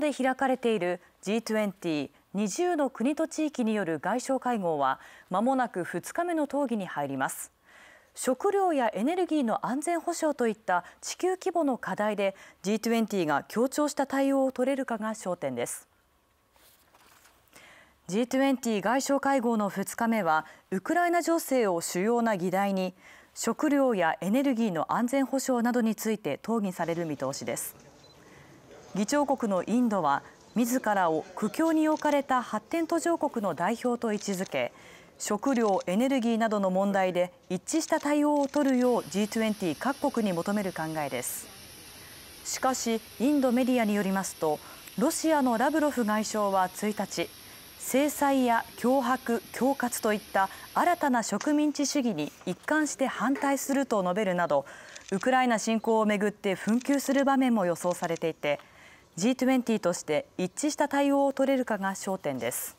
ドで開かれている G20、20の国と地域による外相会合は、まもなく2日目の討議に入ります。食料やエネルギーの安全保障といった地球規模の課題で G20 が協調した対応を取れるかが焦点です G20 外相会合の2日目はウクライナ情勢を主要な議題に食料やエネルギーの安全保障などについて討議される見通しです議長国のインドは自らを苦境に置かれた発展途上国の代表と位置づけ食料エネルギーなどの問題で一致した対応を取るよう G20 各国に求める考えですしかしインドメディアによりますとロシアのラブロフ外相は1日制裁や脅迫恐喝といった新たな植民地主義に一貫して反対すると述べるなどウクライナ侵攻をめぐって紛糾する場面も予想されていて G20 として一致した対応を取れるかが焦点です。